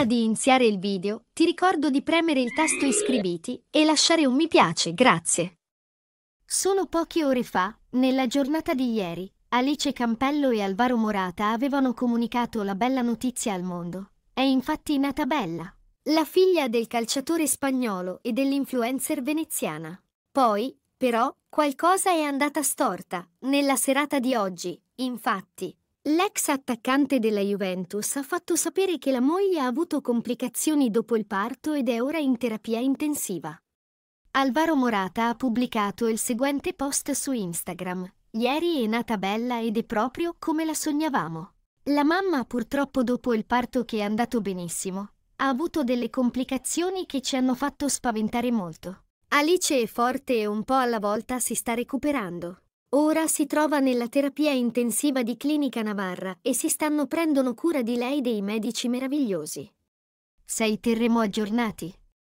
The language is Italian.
Prima di iniziare il video, ti ricordo di premere il tasto iscriviti e lasciare un mi piace, grazie. Solo poche ore fa, nella giornata di ieri, Alice Campello e Alvaro Morata avevano comunicato la bella notizia al mondo. È infatti nata Bella, la figlia del calciatore spagnolo e dell'influencer veneziana. Poi, però, qualcosa è andata storta. Nella serata di oggi, infatti, L'ex attaccante della Juventus ha fatto sapere che la moglie ha avuto complicazioni dopo il parto ed è ora in terapia intensiva. Alvaro Morata ha pubblicato il seguente post su Instagram. Ieri è nata bella ed è proprio come la sognavamo. La mamma purtroppo dopo il parto che è andato benissimo, ha avuto delle complicazioni che ci hanno fatto spaventare molto. Alice è forte e un po' alla volta si sta recuperando. Ora si trova nella terapia intensiva di Clinica Navarra e si stanno prendono cura di lei dei medici meravigliosi. Sei terremo aggiornati?